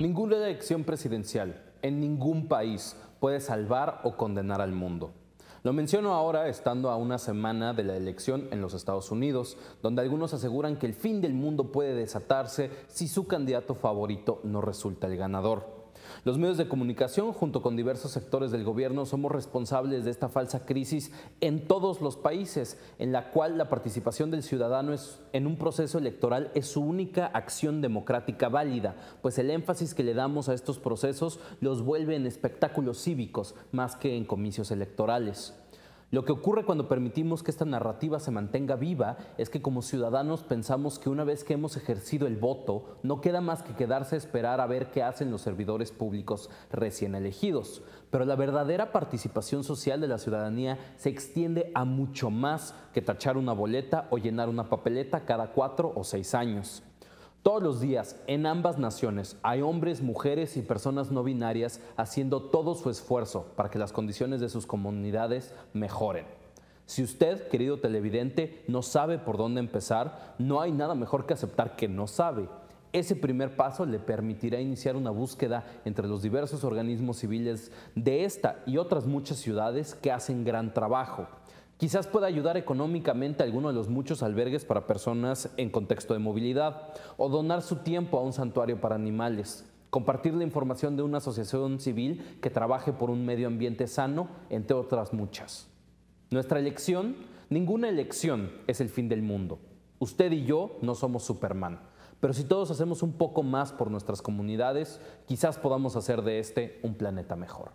Ninguna elección presidencial en ningún país puede salvar o condenar al mundo. Lo menciono ahora estando a una semana de la elección en los Estados Unidos, donde algunos aseguran que el fin del mundo puede desatarse si su candidato favorito no resulta el ganador. Los medios de comunicación, junto con diversos sectores del gobierno, somos responsables de esta falsa crisis en todos los países, en la cual la participación del ciudadano en un proceso electoral es su única acción democrática válida, pues el énfasis que le damos a estos procesos los vuelve en espectáculos cívicos más que en comicios electorales. Lo que ocurre cuando permitimos que esta narrativa se mantenga viva es que como ciudadanos pensamos que una vez que hemos ejercido el voto, no queda más que quedarse a esperar a ver qué hacen los servidores públicos recién elegidos. Pero la verdadera participación social de la ciudadanía se extiende a mucho más que tachar una boleta o llenar una papeleta cada cuatro o seis años. Todos los días en ambas naciones hay hombres, mujeres y personas no binarias haciendo todo su esfuerzo para que las condiciones de sus comunidades mejoren. Si usted, querido televidente, no sabe por dónde empezar, no hay nada mejor que aceptar que no sabe. Ese primer paso le permitirá iniciar una búsqueda entre los diversos organismos civiles de esta y otras muchas ciudades que hacen gran trabajo. Quizás pueda ayudar económicamente a alguno de los muchos albergues para personas en contexto de movilidad o donar su tiempo a un santuario para animales. Compartir la información de una asociación civil que trabaje por un medio ambiente sano, entre otras muchas. Nuestra elección, ninguna elección es el fin del mundo. Usted y yo no somos Superman, pero si todos hacemos un poco más por nuestras comunidades, quizás podamos hacer de este un planeta mejor.